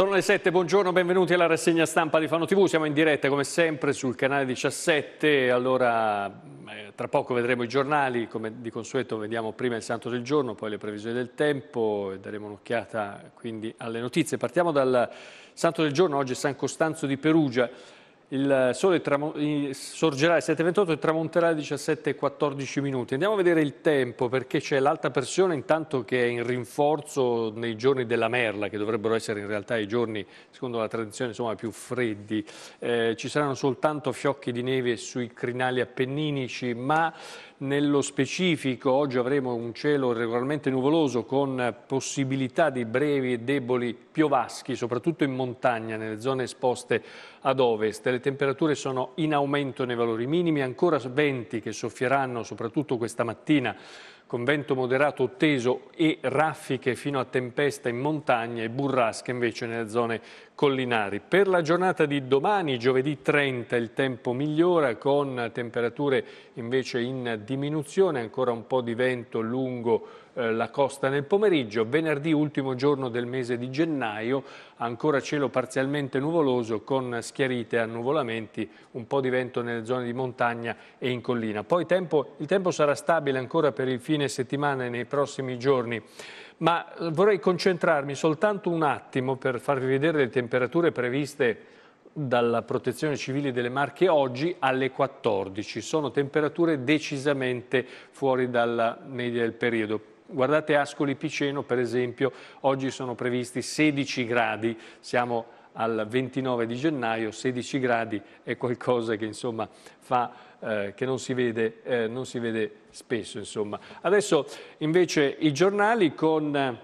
Sono le 7, buongiorno, benvenuti alla rassegna stampa di Fano TV, siamo in diretta come sempre sul canale 17, allora eh, tra poco vedremo i giornali, come di consueto vediamo prima il santo del giorno, poi le previsioni del tempo e daremo un'occhiata quindi alle notizie. Partiamo dal santo del giorno, oggi è San Costanzo di Perugia il sole sorgerà alle 7.28 e tramonterà alle 17.14 minuti. Andiamo a vedere il tempo perché c'è l'alta pressione intanto che è in rinforzo nei giorni della merla che dovrebbero essere in realtà i giorni secondo la tradizione insomma, più freddi. Eh, ci saranno soltanto fiocchi di neve sui crinali appenninici ma nello specifico oggi avremo un cielo regolarmente nuvoloso con possibilità di brevi e deboli piovaschi, soprattutto in montagna, nelle zone esposte ad ovest. Le temperature sono in aumento nei valori minimi, ancora venti che soffieranno soprattutto questa mattina con vento moderato o teso e raffiche fino a tempesta in montagna e burrasche invece nelle zone collinari. Per la giornata di domani, giovedì 30, il tempo migliora con temperature invece in diminuzione, ancora un po' di vento lungo eh, la costa nel pomeriggio. Venerdì, ultimo giorno del mese di gennaio, ancora cielo parzialmente nuvoloso con schiarite e annuvolamenti, un po' di vento nelle zone di montagna e in collina. Poi tempo, il tempo sarà stabile ancora per il fine settimana e nei prossimi giorni ma eh, vorrei concentrarmi soltanto un attimo per farvi vedere le temperature previste dalla protezione civile delle Marche oggi alle 14. Sono temperature decisamente fuori dalla media del periodo. Guardate Ascoli Piceno, per esempio, oggi sono previsti 16 gradi, siamo al 29 di gennaio, 16 gradi è qualcosa che insomma fa eh, che non si vede, eh, non si vede spesso. Insomma. Adesso invece i giornali con eh,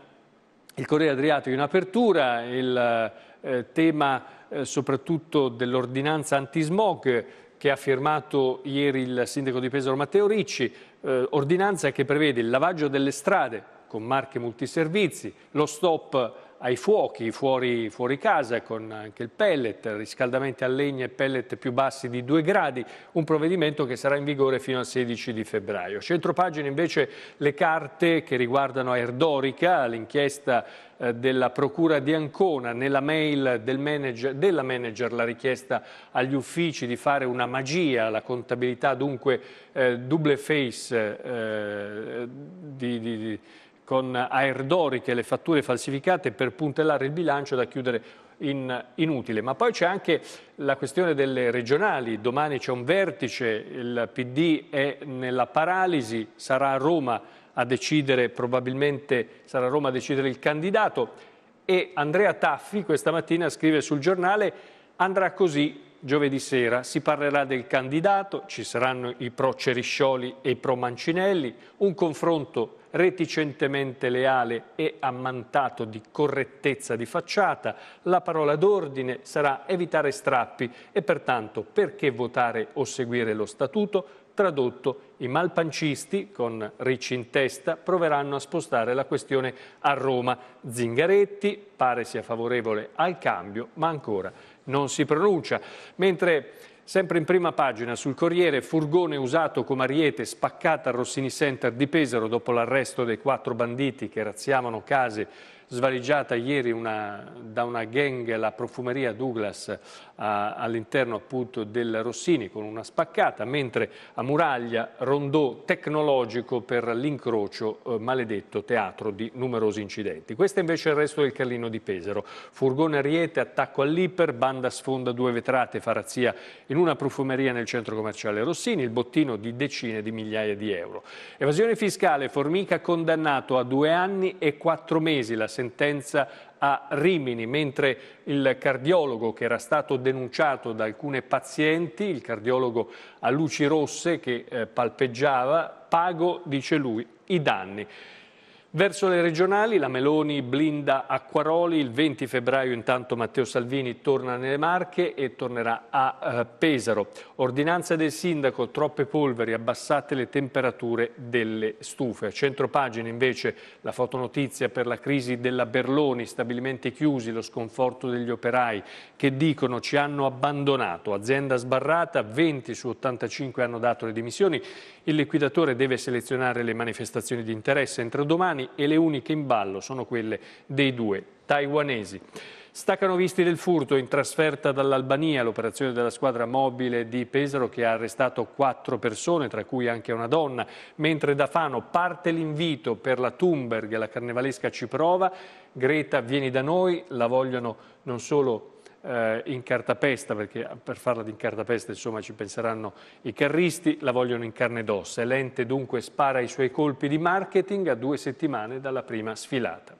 il Corriere Adriatico in apertura, il eh, tema eh, soprattutto dell'ordinanza antismog che ha firmato ieri il sindaco di Pesaro Matteo Ricci, eh, ordinanza che prevede il lavaggio delle strade con marche multiservizi, lo stop ai fuochi fuori, fuori, casa con anche il pellet, riscaldamenti a legna e pellet più bassi di 2 gradi, un provvedimento che sarà in vigore fino al 16 di febbraio. Centro invece le carte che riguardano Erdorica, l'inchiesta eh, della Procura di Ancona nella mail del manager, della manager la richiesta agli uffici di fare una magia, la contabilità dunque eh, double face eh, di, di, di con aerdori le fatture falsificate per puntellare il bilancio da chiudere in, inutile. Ma poi c'è anche la questione delle regionali, domani c'è un vertice, il PD è nella paralisi, sarà a Roma a decidere, probabilmente sarà Roma a decidere il candidato e Andrea Taffi questa mattina scrive sul giornale andrà così giovedì sera si parlerà del candidato, ci saranno i pro Ceriscioli e i pro Mancinelli, un confronto reticentemente leale e ammantato di correttezza di facciata, la parola d'ordine sarà evitare strappi e pertanto perché votare o seguire lo statuto? Tradotto, i malpancisti, con Ricci in testa, proveranno a spostare la questione a Roma. Zingaretti pare sia favorevole al cambio, ma ancora non si pronuncia. Mentre sempre in prima pagina sul Corriere, furgone usato come ariete spaccata al Rossini Center di Pesaro dopo l'arresto dei quattro banditi che razziavano case svaligiata ieri una, da una gang la profumeria Douglas eh, all'interno appunto del Rossini con una spaccata, mentre a Muraglia rondò tecnologico per l'incrocio eh, maledetto teatro di numerosi incidenti. Questo è invece il resto del Carlino di Pesaro. Furgone Riete, attacco all'Iper, banda sfonda due vetrate, farazia in una profumeria nel centro commerciale Rossini, il bottino di decine di migliaia di euro. Evasione fiscale, Formica condannato a due anni e quattro mesi la sentenza a Rimini, mentre il cardiologo che era stato denunciato da alcune pazienti, il cardiologo a luci rosse che eh, palpeggiava, pago, dice lui, i danni. Verso le regionali la Meloni blinda Acquaroli, il 20 febbraio intanto Matteo Salvini torna nelle Marche e tornerà a eh, Pesaro. Ordinanza del sindaco, troppe polveri, abbassate le temperature delle stufe. A centro pagina invece la fotonotizia per la crisi della Berloni, stabilimenti chiusi, lo sconforto degli operai che dicono ci hanno abbandonato, azienda sbarrata, 20 su 85 hanno dato le dimissioni, il liquidatore deve selezionare le manifestazioni di interesse entro domani e le uniche in ballo sono quelle dei due taiwanesi. Staccano visti del furto in trasferta dall'Albania l'operazione della squadra mobile di Pesaro che ha arrestato quattro persone, tra cui anche una donna, mentre da Fano parte l'invito per la Thunberg, la carnevalesca ci prova, Greta vieni da noi, la vogliono non solo eh, in cartapesta, perché per farla di cartapesta insomma ci penseranno i carristi, la vogliono in carne ed ossa. L'ente dunque spara i suoi colpi di marketing a due settimane dalla prima sfilata.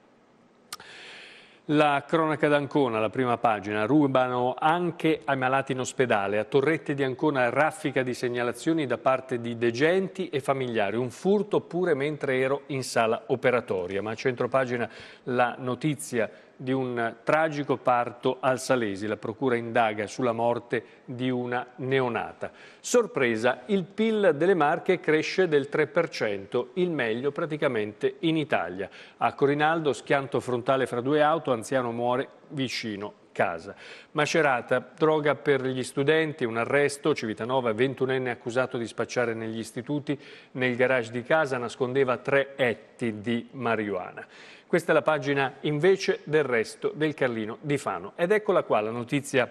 La cronaca d'Ancona, la prima pagina, rubano anche ai malati in ospedale. A Torrette di Ancona raffica di segnalazioni da parte di degenti e familiari. Un furto pure mentre ero in sala operatoria. Ma a centro pagina la notizia di un tragico parto al Salesi. La procura indaga sulla morte di una neonata. Sorpresa, il PIL delle Marche cresce del 3%, il meglio praticamente in Italia. A Corinaldo, schianto frontale fra due auto, anziano muore vicino casa. Macerata, droga per gli studenti, un arresto, Civitanova, 21enne accusato di spacciare negli istituti, nel garage di casa nascondeva tre etti di marijuana. Questa è la pagina invece del resto del Carlino di Fano. Ed eccola qua la notizia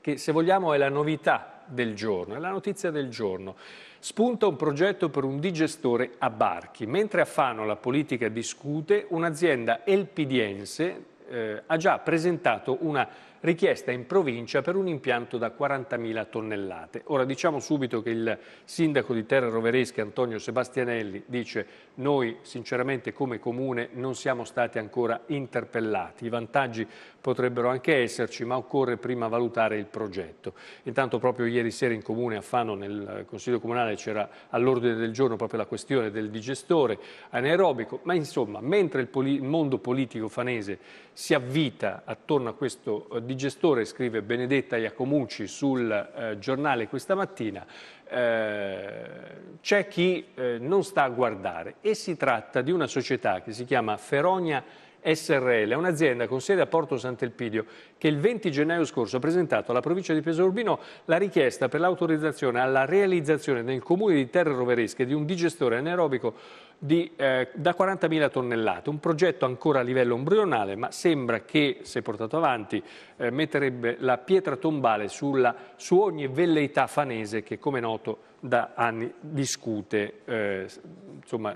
che se vogliamo è la novità del giorno, è la notizia del giorno. Spunta un progetto per un digestore a barchi. Mentre a Fano la politica discute, un'azienda elpidiense eh, ha già presentato una richiesta in provincia per un impianto da 40.000 tonnellate. Ora diciamo subito che il sindaco di Terra Roveresca, Antonio Sebastianelli, dice noi sinceramente come comune non siamo stati ancora interpellati. I vantaggi potrebbero anche esserci, ma occorre prima valutare il progetto. Intanto proprio ieri sera in comune a Fano, nel Consiglio Comunale, c'era all'ordine del giorno proprio la questione del digestore anaerobico, ma insomma, mentre il, il mondo politico fanese si avvita attorno a questo eh, digestore, scrive Benedetta Iacomucci sul eh, giornale questa mattina, eh, c'è chi eh, non sta a guardare e si tratta di una società che si chiama Feronia SRL, un'azienda con sede a Porto Sant'Elpidio che il 20 gennaio scorso ha presentato alla provincia di Pesaro Urbino la richiesta per l'autorizzazione alla realizzazione nel comune di Terre Roveresche di un digestore anaerobico di, eh, da 40.000 tonnellate, un progetto ancora a livello embrionale ma sembra che, se portato avanti, eh, metterebbe la pietra tombale sulla, su ogni velleità fanese che, come noto, da anni discute, eh, insomma,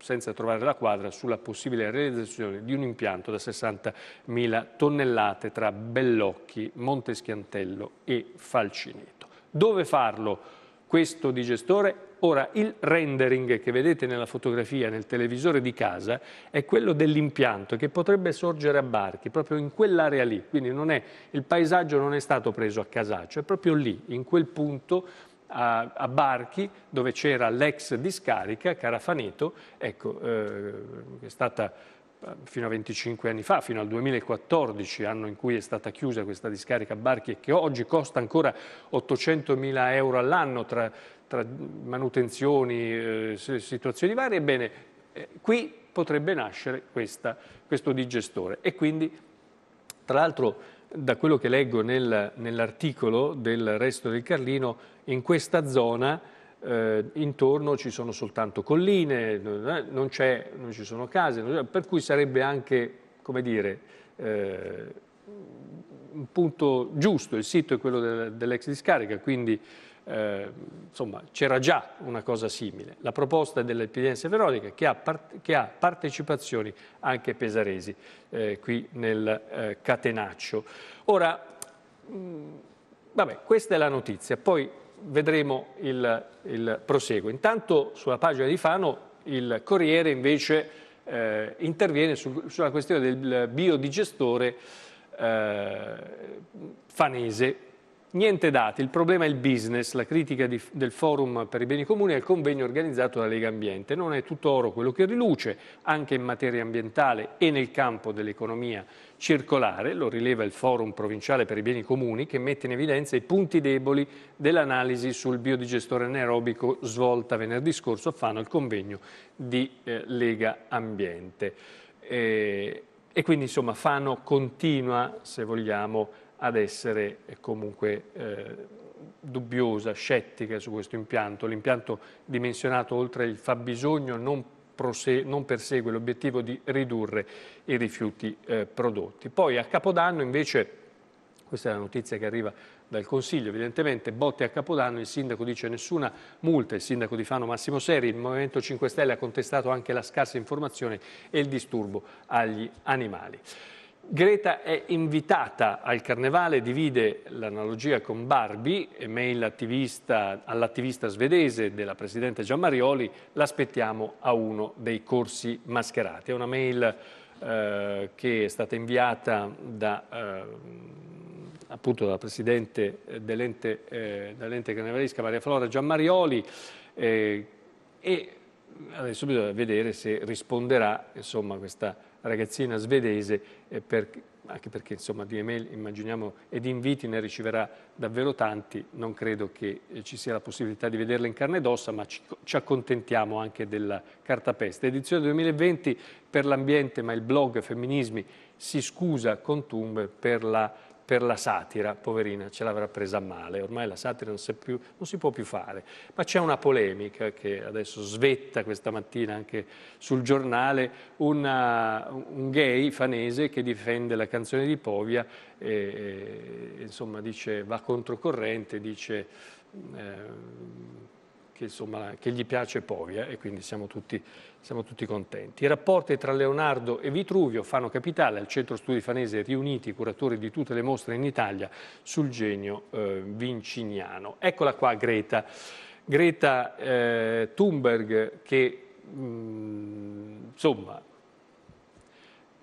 senza trovare la quadra, sulla possibile realizzazione di un impianto da 60.000 tonnellate tra Bellocchi, Monteschiantello e Falcineto. Dove farlo? questo digestore. Ora, il rendering che vedete nella fotografia, nel televisore di casa, è quello dell'impianto che potrebbe sorgere a Barchi, proprio in quell'area lì. Quindi è, il paesaggio non è stato preso a casaccio, è proprio lì, in quel punto a, a Barchi, dove c'era l'ex discarica, Carafaneto, ecco, eh, è stata eh, fino a 25 anni fa, fino al 2014, anno in cui è stata chiusa questa discarica Barchi e che oggi costa ancora 800.000 euro all'anno tra, tra, manutenzioni, eh, situazioni varie, ebbene eh, qui potrebbe nascere questa, questo digestore e quindi tra l'altro da quello che leggo nel, nell'articolo del Resto del Carlino in questa zona eh, intorno ci sono soltanto colline, eh, non, c'è, non ci sono case, per cui sarebbe anche, come dire, eh, un punto giusto, il sito è quello de, dell'ex discarica, quindi eh, insomma c'era già una cosa simile. La proposta dell'Epidenzia Veronica che ha, part che ha partecipazioni anche pesaresi eh, qui nel eh, catenaccio. Ora, mh, mm, vabbè, questa è la notizia, poi vedremo il, il proseguo. Intanto sulla pagina di Fano il Corriere invece eh, interviene su, sulla questione del biodigestore eh, fanese Niente dati, il problema è il business, la critica di, del Forum per i beni comuni al convegno organizzato da Lega Ambiente. Non è tutto oro quello che riluce, anche in materia ambientale e nel campo dell'economia circolare, lo rileva il Forum provinciale per i beni comuni, che mette in evidenza i punti deboli dell'analisi sul biodigestore anaerobico svolta venerdì scorso a Fano al convegno di eh, Lega Ambiente. E, eh, e quindi insomma Fano continua, se vogliamo, ad essere eh, comunque eh, dubbiosa, scettica su questo impianto. L'impianto dimensionato oltre il fabbisogno non, non persegue l'obiettivo di ridurre i rifiuti eh, prodotti. Poi a Capodanno invece, questa è la notizia che arriva dal Consiglio, evidentemente, botte a Capodanno, il sindaco dice nessuna multa, il sindaco di Fano Massimo Seri, il Movimento 5 Stelle ha contestato anche la scarsa informazione e il disturbo agli animali. Greta è invitata al carnevale, divide l'analogia con Barbie, email attivista, all'attivista svedese della Presidente Giammarioli, l'aspettiamo a uno dei corsi mascherati. È una mail eh, che è stata inviata da, eh, appunto dalla Presidente dell'ente, eh, dell carnevalesca Maria Flora Giammarioli eh, e adesso bisogna vedere se risponderà insomma, questa ragazzina svedese, eh, per, anche perché insomma, di email immaginiamo e di inviti ne riceverà davvero tanti, non credo che eh, ci sia la possibilità di vederla in carne ed ossa, ma ci, ci accontentiamo anche della cartapesta. Edizione 2020 per l'ambiente, ma il blog Femminismi si scusa con Tumb per la per la satira, poverina, ce l'avrà presa male, ormai la satira non si, più, non si può più fare, ma c'è una polemica che adesso svetta questa mattina anche sul giornale, una, un gay fanese che difende la canzone di Povia, e, e, insomma dice, va controcorrente, dice... Eh, che, insomma, che gli piace Povia eh, e quindi siamo tutti, siamo tutti contenti. I rapporti tra Leonardo e Vitruvio fanno capitale al Centro Studi Fanese riuniti i curatori di tutte le mostre in Italia sul genio eh, vinciniano. Eccola qua Greta. Greta eh, Thunberg che mh, mm, insomma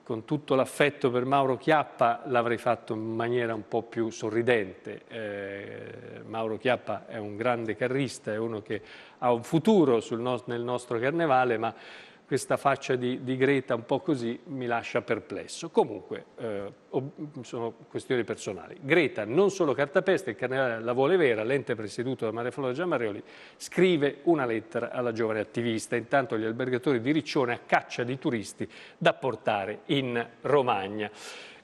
con tutto l'affetto per Mauro Chiappa l'avrei fatto in maniera un po' più sorridente. Eh, Mauro Chiappa è un grande carrista, è uno che ha un futuro no nel nostro carnevale, ma questa faccia di, di, Greta un po' così mi lascia perplesso. Comunque, eh, sono questioni personali. Greta, non solo cartapesta, il canale La Vuole Vera, l'ente presieduto da Maria Flora Giammaroli, scrive una lettera alla giovane attivista. Intanto gli albergatori di Riccione a caccia di turisti da portare in Romagna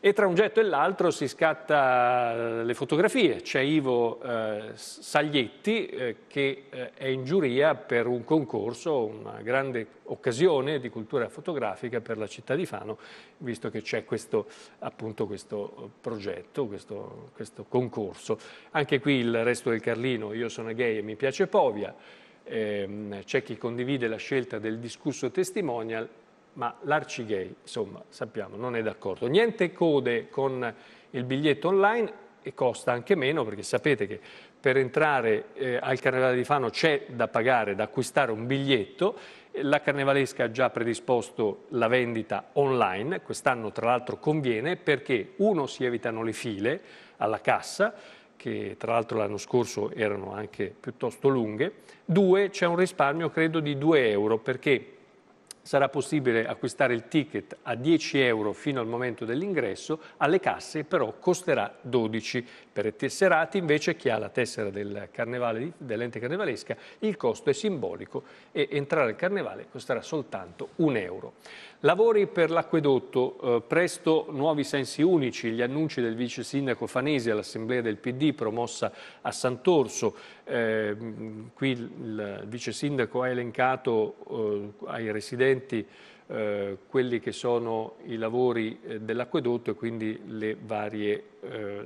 e tra un getto e l'altro si scatta eh, le fotografie. C'è Ivo eh, Saglietti eh, che eh, è in giuria per un concorso, una grande occasione di cultura fotografica per la città di Fano, visto che c'è questo, appunto, questo progetto, questo, questo concorso. Anche qui il resto del Carlino, io sono gay e mi piace Povia, ehm, c'è chi condivide la scelta del discusso testimonial ma l'Arcigay, insomma, sappiamo, non è d'accordo. Niente code con il biglietto online e costa anche meno perché sapete che per entrare eh, al Carnevale di Fano c'è da pagare, da acquistare un biglietto. La Carnevalesca ha già predisposto la vendita online, quest'anno tra l'altro conviene perché uno si evitano le file alla cassa, che tra l'altro l'anno scorso erano anche piuttosto lunghe, due c'è un risparmio credo di 2 euro perché sarà possibile acquistare il ticket a 10 euro fino al momento dell'ingresso, alle casse però costerà 12. Per i tesserati invece chi ha la tessera del carnevale, dell'ente carnevalesca il costo è simbolico e entrare al carnevale costerà soltanto 1 euro. Lavori per l'acquedotto, eh, presto nuovi sensi unici, gli annunci del vice sindaco Fanesi all'assemblea del PD promossa a Sant'Orso, Ehm, qui il vice sindaco ha elencato eh, ai residenti eh, quelli che sono i lavori eh, dell'acquedotto e quindi le varie eh,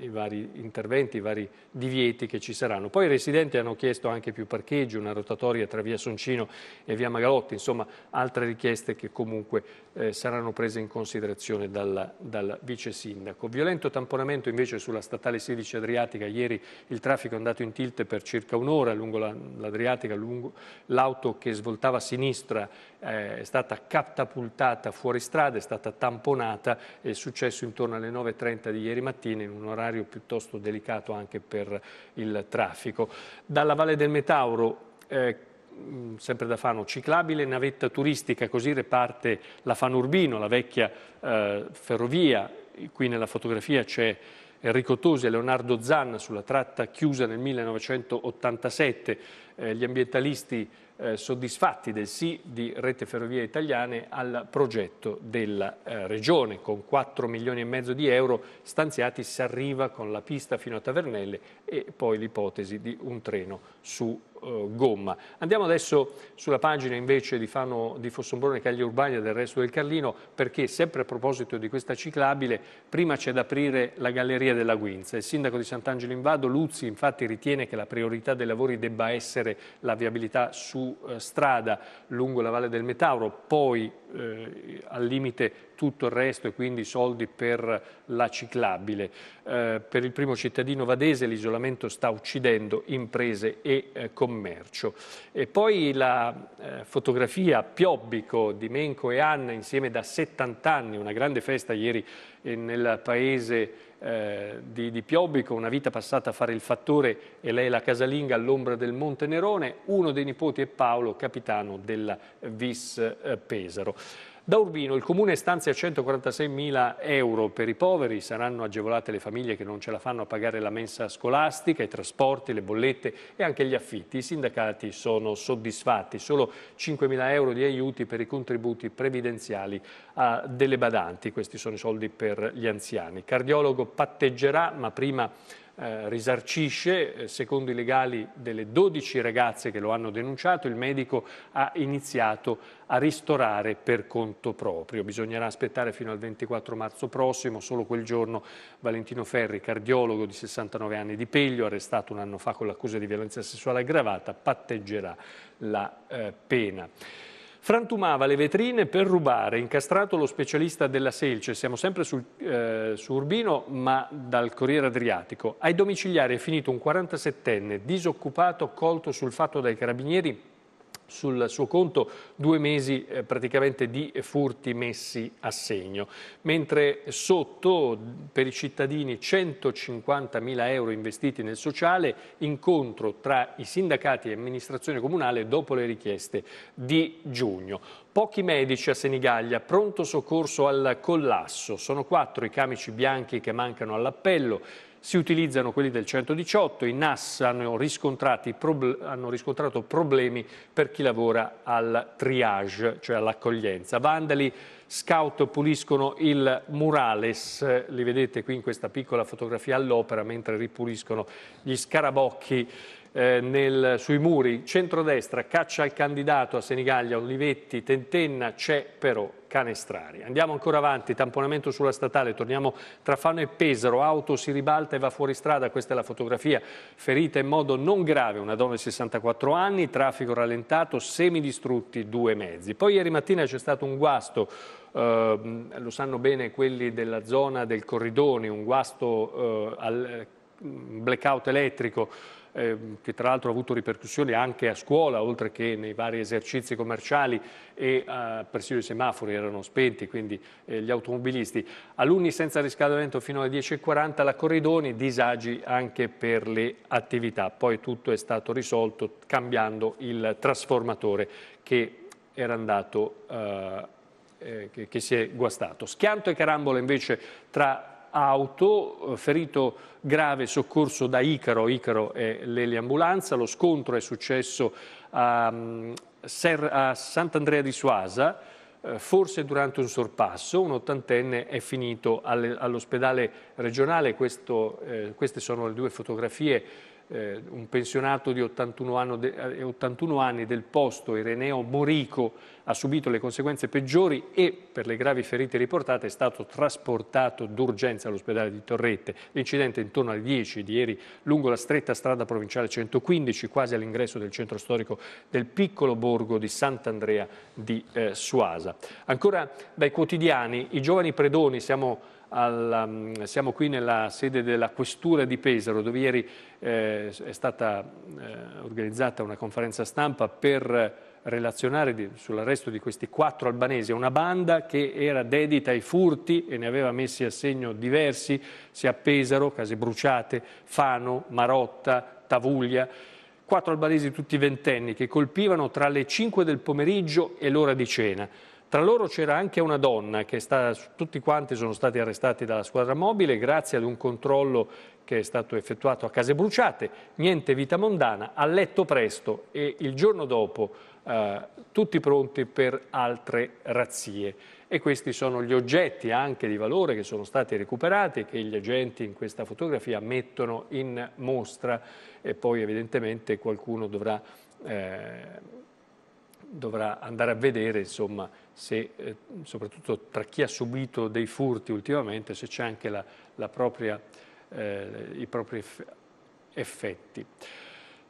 i vari interventi, i vari divieti che ci saranno. Poi i residenti hanno chiesto anche più parcheggi, una rotatoria tra via Soncino e via Magalotti, insomma altre richieste che comunque eh, saranno prese in considerazione dal, dal vice sindaco. Violento tamponamento invece sulla statale 16 Adriatica, ieri il traffico è andato in tilt per circa un'ora lungo l'Adriatica, lungo l'auto che svoltava a sinistra eh, è stata catapultata fuori strada, è stata tamponata, è successo intorno alle 9.30 9.30 di ieri mattina in un orario piuttosto delicato anche per il traffico. Dalla Valle del Metauro eh, sempre da Fano, ciclabile navetta turistica, così reparte la Fano Urbino, la vecchia eh, ferrovia. Qui nella fotografia c'è Enrico Tosi e Leonardo Zanna sulla tratta chiusa nel 1987. Eh, gli ambientalisti eh, soddisfatti del sì di Rete Ferrovie Italiane al progetto della eh, Regione. Con 4 milioni e mezzo di euro stanziati si arriva con la pista fino a Tavernelle e poi l'ipotesi di un treno su eh, gomma. Andiamo adesso sulla pagina invece di, Fano, di Fossombrone Caglia Urbania e del resto del Carlino perché sempre a proposito di questa ciclabile prima c'è da aprire la Galleria della Guinza. Il sindaco di Sant'Angelo Invado, Luzzi infatti ritiene che la priorità dei lavori debba essere la viabilità su su eh, strada lungo la Valle del Metauro, poi eh, al limite tutto il resto e quindi soldi per la ciclabile. Eh, per il primo cittadino vadese l'isolamento sta uccidendo imprese e eh, commercio. E poi la eh, fotografia Piobbico di Menco e Anna insieme da 70 anni, una grande festa ieri eh, nel paese eh, di, di Piobbico, una vita passata a fare il fattore e lei la casalinga all'ombra del Monte Nerone, uno dei nipoti è Paolo, capitano della Vis eh, Pesaro. Da Urbino il Comune stanzia 146.000 euro per i poveri, saranno agevolate le famiglie che non ce la fanno a pagare la mensa scolastica, i trasporti, le bollette e anche gli affitti. I sindacati sono soddisfatti, solo 5.000 euro di aiuti per i contributi previdenziali a ah, delle badanti, questi sono i soldi per gli anziani. Il cardiologo patteggerà, ma prima eh, risarcisce, eh, secondo i legali delle 12 ragazze che lo hanno denunciato, il medico ha iniziato a ristorare per conto proprio. Bisognerà aspettare fino al 24 marzo prossimo, solo quel giorno Valentino Ferri, cardiologo di 69 anni di Peglio, arrestato un anno fa con l'accusa di violenza sessuale aggravata, patteggerà la eh, pena. Frantumava le vetrine per rubare, incastrato lo specialista della Selce, siamo sempre sul, eh, su Urbino ma dal Corriere Adriatico. Ai domiciliari è finito un 47enne disoccupato colto sul fatto dai carabinieri sul suo conto due mesi eh, praticamente di furti messi a segno, mentre sotto per i cittadini 150.000 euro investiti nel sociale, incontro tra i sindacati e amministrazione comunale dopo le richieste di giugno. Pochi medici a Senigallia, pronto soccorso al collasso, sono quattro i camici bianchi che mancano all'appello, si utilizzano quelli del 118, i NAS hanno, hanno riscontrato problemi per chi lavora al triage, cioè all'accoglienza. Vandali scout puliscono il murales, li vedete qui in questa piccola fotografia all'opera, mentre ripuliscono gli scarabocchi eh, nel, sui muri. Centrodestra caccia il candidato a Senigallia, Olivetti, Tentenna, c'è però Canestrari. Andiamo ancora avanti, tamponamento sulla statale, torniamo tra Fano e Pesaro, auto si ribalta e va fuori strada, questa è la fotografia, ferita in modo non grave, una donna di 64 anni, traffico rallentato, semidistrutti due mezzi. Poi ieri mattina c'è stato un guasto eh, lo sanno bene quelli della zona del Corridoni, un guasto eh, al mm, blackout elettrico Ehm, che tra l'altro ha avuto ripercussioni anche a scuola, oltre che nei vari esercizi commerciali e eh, persino i semafori erano spenti, quindi eh, gli automobilisti. Alunni senza riscaldamento fino alle 10.40, la Corridoni, disagi anche per le attività. Poi tutto è stato risolto cambiando il trasformatore che era andato eh, eh che, si è guastato. Schianto e carambola invece tra auto, eh, ferito grave soccorso da Icaro, Icaro è l'eliambulanza, lo scontro è successo a, mm, a Sant'Andrea di Suasa, eh, forse durante un sorpasso, un ottantenne è finito all'ospedale regionale, Questo, eh, queste sono le due fotografie eh, un pensionato di 81, de, 81 eh, anni del posto, Ireneo Morico, ha subito le conseguenze peggiori e per le gravi ferite riportate è stato trasportato d'urgenza all'ospedale di Torrette. L'incidente intorno alle 10 di ieri lungo la stretta strada provinciale 115, quasi all'ingresso del centro storico del piccolo borgo di Sant'Andrea di eh, Suasa. Ancora dai quotidiani, i giovani predoni, siamo al, um, siamo qui nella sede della Questura di Pesaro, dove ieri eh, è stata eh, organizzata una conferenza stampa per relazionare di, sull'arresto di questi quattro albanesi, una banda che era dedita ai furti e ne aveva messi a segno diversi, sia a Pesaro, Case Bruciate, Fano, Marotta, Tavuglia, quattro albanesi tutti ventenni che colpivano tra le 5 del pomeriggio e l'ora di cena. Tra loro c'era anche una donna che sta, tutti quanti sono stati arrestati dalla squadra mobile grazie ad un controllo che è stato effettuato a case bruciate, niente vita mondana, a letto presto e il giorno dopo eh, tutti pronti per altre razzie. E questi sono gli oggetti anche di valore che sono stati recuperati, che gli agenti in questa fotografia mettono in mostra e poi evidentemente qualcuno dovrà, eh, dovrà andare a vedere insomma, se, eh, soprattutto tra chi ha subito dei furti ultimamente, se c'è anche la, la propria, eh, i propri effetti.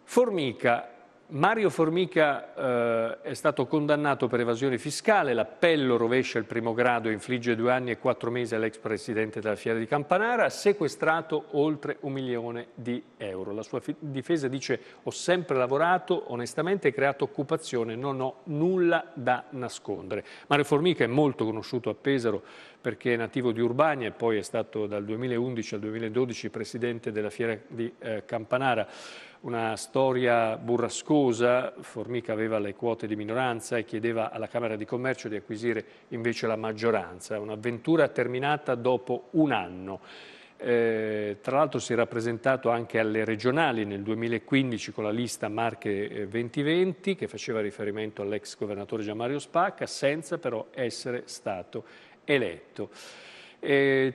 Formica Mario Formica eh, è stato condannato per evasione fiscale, l'appello rovescia il primo grado e infligge due anni e quattro mesi all'ex presidente della Fiera di Campanara, ha sequestrato oltre un milione di euro. La sua difesa dice ho sempre lavorato onestamente e creato occupazione, non ho nulla da nascondere. Mario Formica è molto conosciuto a Pesaro perché è nativo di Urbania e poi è stato dal 2011 al 2012 presidente della fiera di eh, Campanara una storia burrascosa, Formica aveva le quote di minoranza e chiedeva alla Camera di Commercio di acquisire invece la maggioranza, un'avventura terminata dopo un anno. Eh, tra l'altro si è rappresentato anche alle regionali nel 2015 con la lista Marche 2020 eh, che faceva riferimento all'ex governatore Gianmario Spacca senza però essere stato eletto. E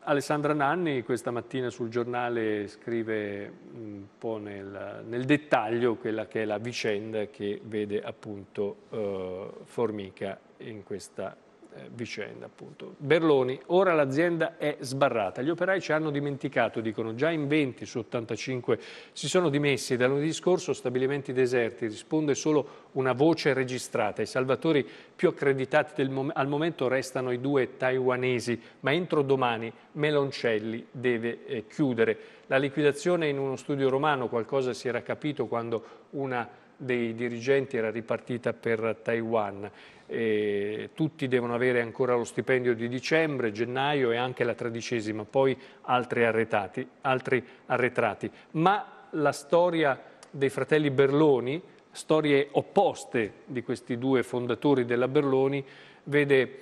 Alessandra Nanni questa mattina sul giornale scrive mm, un po' nel, nel, dettaglio quella che è la vicenda che vede appunto eh, Formica in questa eh, vicenda. Appunto. Berloni, ora l'azienda è sbarrata, gli operai ci hanno dimenticato, dicono già in 20 su 85 si sono dimessi e da lunedì scorso stabilimenti deserti, risponde solo una voce registrata, i salvatori più accreditati mom al momento restano i due taiwanesi, ma entro domani Meloncelli deve eh, chiudere. La liquidazione in uno studio romano, qualcosa si era capito quando una dei dirigenti era ripartita per Taiwan. E tutti devono avere ancora lo stipendio di dicembre, gennaio e anche la tredicesima, poi altri arretrati. Altri arretrati. Ma la storia dei fratelli Berloni, storie opposte di questi due fondatori della Berloni, vede,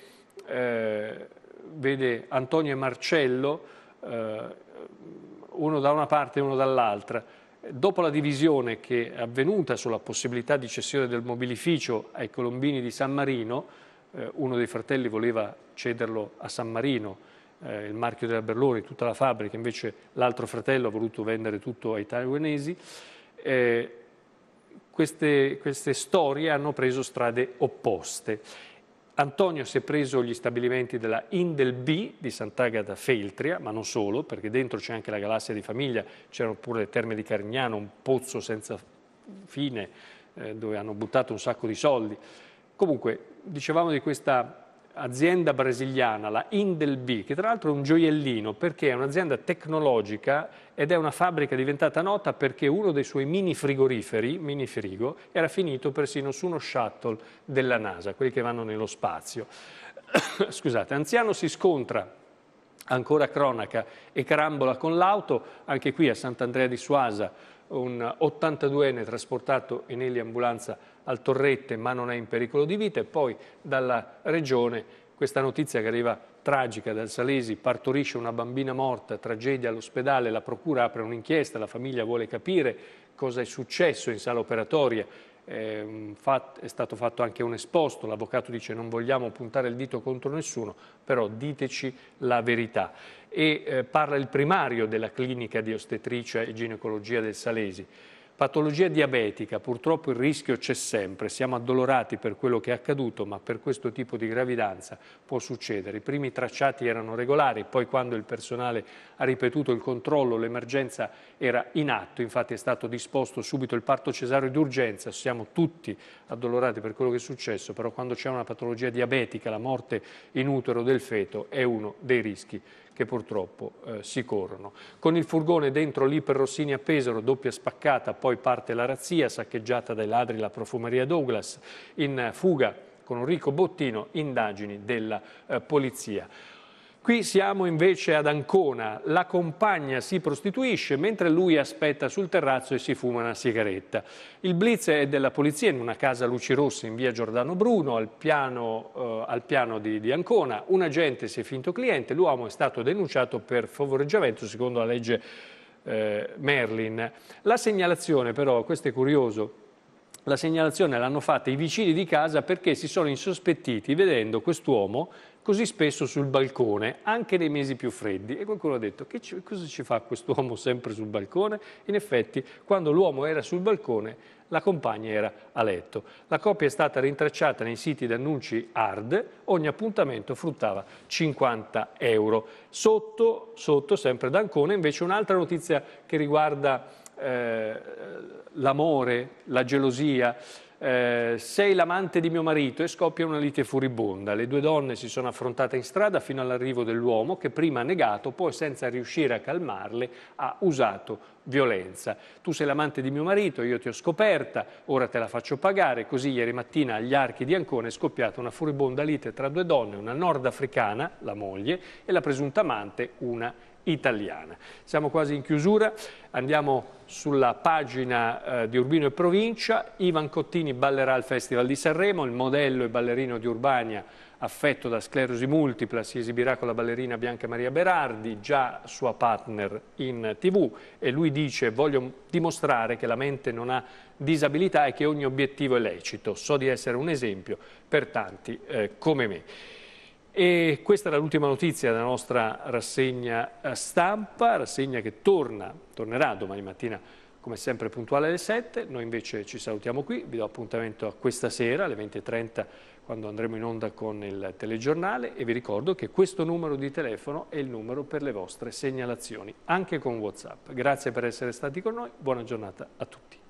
eh, vede Antonio e Marcello, eh, uno da una parte e uno dall'altra Dopo la divisione che è avvenuta sulla possibilità di cessione del mobilificio ai colombini di San Marino, eh, uno dei fratelli voleva cederlo a San Marino, eh, il marchio della Berloni, tutta la fabbrica, invece l'altro fratello ha voluto vendere tutto ai taiwanesi, eh, queste, queste storie hanno preso strade opposte. Antonio si è preso gli stabilimenti della Indel B di Sant'Agata Feltria, ma non solo, perché dentro c'è anche la galassia di famiglia, c'erano pure le terme di Carignano, un pozzo senza fine eh, dove hanno buttato un sacco di soldi. Comunque, dicevamo di questa azienda brasiliana, la Indelb, che tra l'altro è un gioiellino perché è un'azienda tecnologica ed è una fabbrica diventata nota perché uno dei suoi mini frigoriferi, mini frigo, era finito persino su uno shuttle della NASA, quelli che vanno nello spazio. Scusate, anziano si scontra ancora cronaca e carambola con l'auto, anche qui a Sant'Andrea di Suasa, un 82enne trasportato in eliambulanza ambulanza al Torrette ma non è in pericolo di vita e poi dalla Regione questa notizia che arriva tragica dal Salesi, partorisce una bambina morta, tragedia all'ospedale, la procura apre un'inchiesta, la famiglia vuole capire cosa è successo in sala operatoria, è stato fatto anche un esposto, l'avvocato dice non vogliamo puntare il dito contro nessuno, però diteci la verità. E eh, parla il primario della clinica di ostetricia e ginecologia del Salesi. Patologia diabetica, purtroppo il rischio c'è sempre, siamo addolorati per quello che è accaduto, ma per questo tipo di gravidanza può succedere. I primi tracciati erano regolari, poi quando il personale ha ripetuto il controllo l'emergenza era in atto, infatti è stato disposto subito il parto cesareo d'urgenza, siamo tutti addolorati per quello che è successo, però quando c'è una patologia diabetica, la morte in utero del feto è uno dei rischi che purtroppo eh, si corrono. Con il furgone dentro l'Iper Rossini a Pesaro, doppia spaccata, poi parte la razzia, saccheggiata dai ladri la profumeria Douglas, in fuga con un ricco Bottino, indagini della eh, polizia. Qui siamo invece ad Ancona, la compagna si prostituisce mentre lui aspetta sul terrazzo e si fuma una sigaretta. Il blitz è della polizia in una casa luci rosse in via Giordano Bruno, al piano, eh, al piano di, di Ancona. Un agente si è finto cliente, l'uomo è stato denunciato per favoreggiamento secondo la legge eh, Merlin. La segnalazione però, questo è curioso, la segnalazione l'hanno fatta i vicini di casa perché si sono insospettiti vedendo quest'uomo così spesso sul balcone, anche nei mesi più freddi. E qualcuno ha detto, che ci, cosa ci fa quest'uomo sempre sul balcone? In effetti, quando l'uomo era sul balcone, la compagna era a letto. La coppia è stata rintracciata nei siti d'annunci hard, ogni appuntamento fruttava 50 euro. Sotto, sotto sempre d'ancone, invece un'altra notizia che riguarda eh, l'amore, la gelosia, eh, sei l'amante di mio marito e scoppia una lite furibonda. Le due donne si sono affrontate in strada fino all'arrivo dell'uomo che prima ha negato, poi senza riuscire a calmarle ha usato violenza. Tu sei l'amante di mio marito, io ti ho scoperta, ora te la faccio pagare. Così ieri mattina agli archi di Ancona è scoppiata una furibonda lite tra due donne, una nordafricana, la moglie, e la presunta amante, una italiana. Siamo quasi in chiusura, andiamo sulla pagina eh, di Urbino e Provincia, Ivan Cottini ballerà al Festival di Sanremo, il modello e ballerino di Urbania affetto da sclerosi multipla si esibirà con la ballerina Bianca Maria Berardi, già sua partner in tv e lui dice voglio dimostrare che la mente non ha disabilità e che ogni obiettivo è lecito, so di essere un esempio per tanti eh, come me. E questa era l'ultima notizia della nostra rassegna eh, stampa, rassegna che torna, tornerà domani mattina come sempre puntuale alle 7, noi invece ci salutiamo qui, vi do appuntamento a questa sera alle 20.30 quando andremo in onda con il telegiornale e vi ricordo che questo numero di telefono è il numero per le vostre segnalazioni, anche con Whatsapp. Grazie per essere stati con noi, buona giornata a tutti.